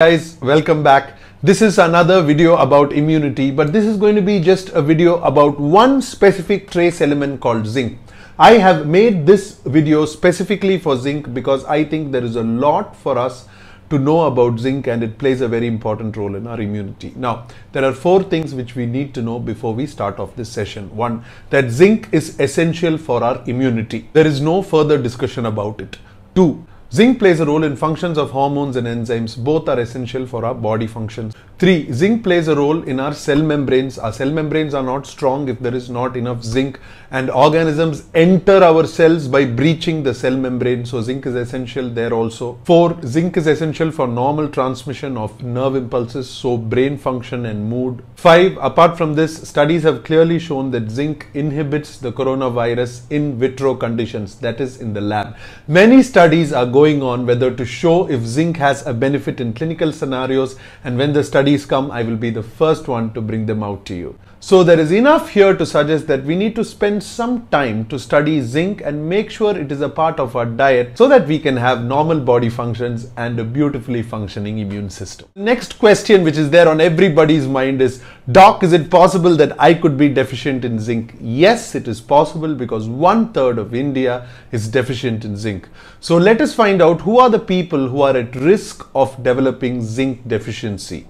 guys welcome back this is another video about immunity but this is going to be just a video about one specific trace element called zinc i have made this video specifically for zinc because i think there is a lot for us to know about zinc and it plays a very important role in our immunity now there are four things which we need to know before we start off this session one that zinc is essential for our immunity there is no further discussion about it two Zinc plays a role in functions of hormones and enzymes. Both are essential for our body functions. 3. Zinc plays a role in our cell membranes. Our cell membranes are not strong if there is not enough zinc and organisms enter our cells by breaching the cell membrane. So zinc is essential there also. Four, zinc is essential for normal transmission of nerve impulses, so brain function and mood. Five, apart from this, studies have clearly shown that zinc inhibits the coronavirus in vitro conditions, that is in the lab. Many studies are going on whether to show if zinc has a benefit in clinical scenarios and when the studies come, I will be the first one to bring them out to you. So there is enough here to suggest that we need to spend spend some time to study zinc and make sure it is a part of our diet so that we can have normal body functions and a beautifully functioning immune system. Next question which is there on everybody's mind is, Doc, is it possible that I could be deficient in zinc? Yes, it is possible because one third of India is deficient in zinc. So let us find out who are the people who are at risk of developing zinc deficiency.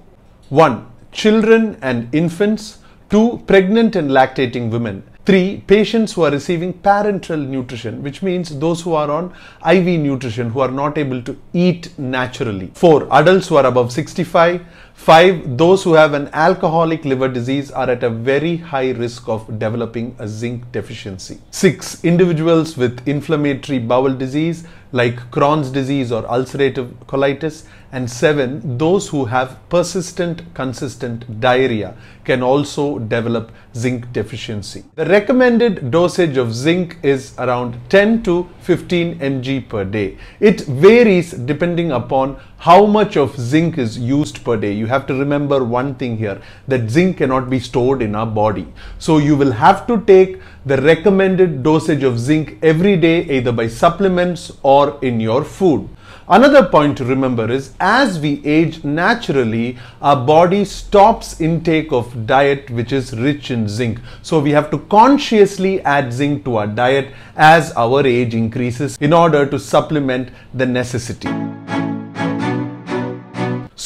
1. Children and infants. 2. Pregnant and lactating women. Three, patients who are receiving parenteral nutrition, which means those who are on IV nutrition who are not able to eat naturally. Four, adults who are above 65, Five, those who have an alcoholic liver disease are at a very high risk of developing a zinc deficiency. Six, individuals with inflammatory bowel disease like Crohn's disease or ulcerative colitis. And seven, those who have persistent consistent diarrhea can also develop zinc deficiency. The recommended dosage of zinc is around 10 to 15 mg per day. It varies depending upon how much of zinc is used per day. You have to remember one thing here that zinc cannot be stored in our body. So you will have to take the recommended dosage of zinc every day either by supplements or in your food. Another point to remember is as we age naturally, our body stops intake of diet which is rich in zinc. So we have to consciously add zinc to our diet as our age increases in order to supplement the necessity.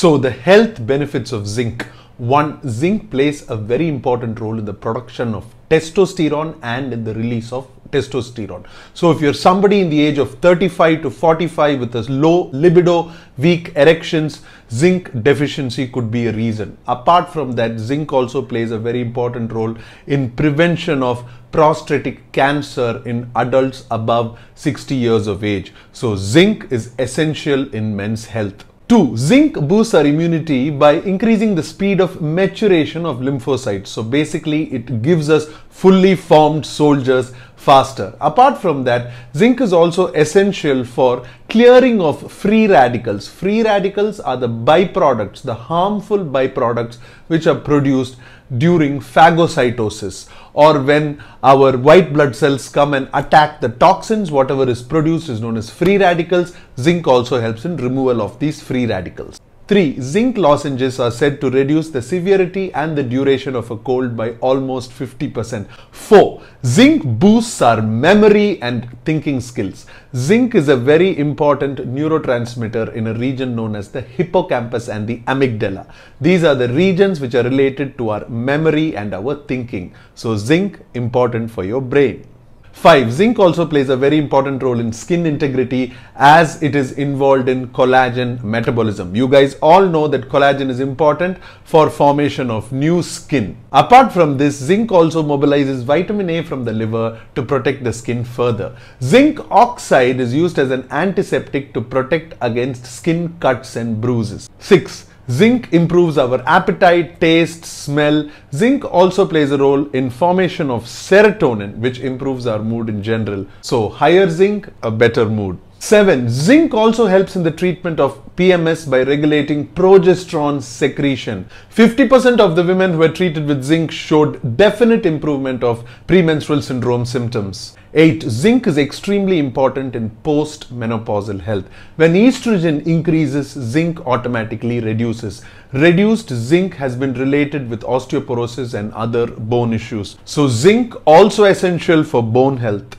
So the health benefits of zinc. One, zinc plays a very important role in the production of testosterone and in the release of testosterone. So if you're somebody in the age of 35 to 45 with a low libido, weak erections, zinc deficiency could be a reason. Apart from that, zinc also plays a very important role in prevention of prostatic cancer in adults above 60 years of age. So zinc is essential in men's health. 2. Zinc boosts our immunity by increasing the speed of maturation of lymphocytes. So basically it gives us fully formed soldiers faster. Apart from that, zinc is also essential for clearing of free radicals. Free radicals are the byproducts, the harmful byproducts which are produced during phagocytosis or when our white blood cells come and attack the toxins whatever is produced is known as free radicals zinc also helps in removal of these free radicals 3. Zinc lozenges are said to reduce the severity and the duration of a cold by almost 50%. 4. Zinc boosts our memory and thinking skills. Zinc is a very important neurotransmitter in a region known as the hippocampus and the amygdala. These are the regions which are related to our memory and our thinking. So zinc important for your brain. Five, zinc also plays a very important role in skin integrity as it is involved in collagen metabolism. You guys all know that collagen is important for formation of new skin. Apart from this, zinc also mobilizes vitamin A from the liver to protect the skin further. Zinc oxide is used as an antiseptic to protect against skin cuts and bruises. Six, Zinc improves our appetite, taste, smell. Zinc also plays a role in formation of serotonin, which improves our mood in general. So higher zinc, a better mood. 7. Zinc also helps in the treatment of PMS by regulating progesterone secretion. 50% of the women who were treated with zinc showed definite improvement of premenstrual syndrome symptoms. 8. Zinc is extremely important in post-menopausal health. When estrogen increases, zinc automatically reduces. Reduced zinc has been related with osteoporosis and other bone issues. So zinc also essential for bone health.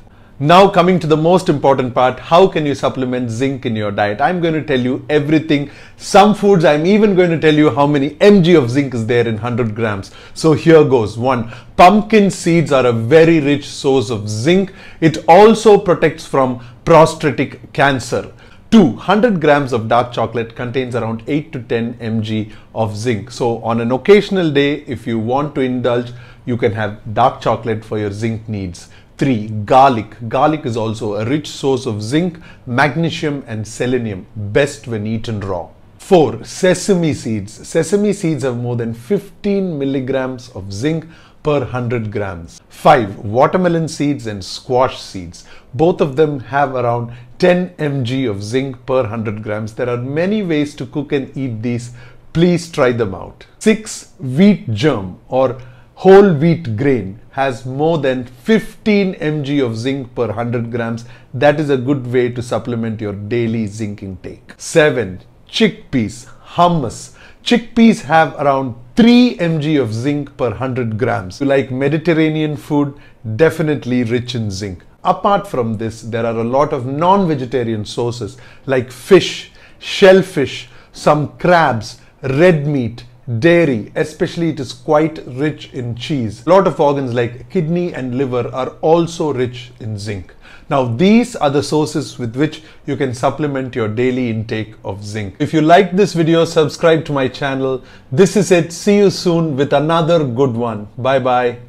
Now coming to the most important part, how can you supplement zinc in your diet? I'm going to tell you everything. Some foods, I'm even going to tell you how many mg of zinc is there in 100 grams. So here goes. One, pumpkin seeds are a very rich source of zinc. It also protects from prostatic cancer. 200 grams of dark chocolate contains around 8 to 10 mg of zinc. So on an occasional day, if you want to indulge, you can have dark chocolate for your zinc needs. Three, garlic. Garlic is also a rich source of zinc, magnesium and selenium, best when eaten raw. 4. Sesame seeds. Sesame seeds have more than 15 milligrams of zinc per 100 grams. 5. Watermelon seeds and squash seeds. Both of them have around 10 mg of zinc per 100 grams. There are many ways to cook and eat these. Please try them out. 6. Wheat germ or whole wheat grain has more than 15 mg of zinc per 100 grams. That is a good way to supplement your daily zinc intake. 7. Chickpeas, hummus. Chickpeas have around 3 mg of zinc per 100 grams. You like Mediterranean food, definitely rich in zinc. Apart from this, there are a lot of non-vegetarian sources like fish, shellfish, some crabs, red meat, Dairy, especially it is quite rich in cheese. A lot of organs like kidney and liver are also rich in zinc. Now these are the sources with which you can supplement your daily intake of zinc. If you like this video, subscribe to my channel. This is it. See you soon with another good one. Bye bye.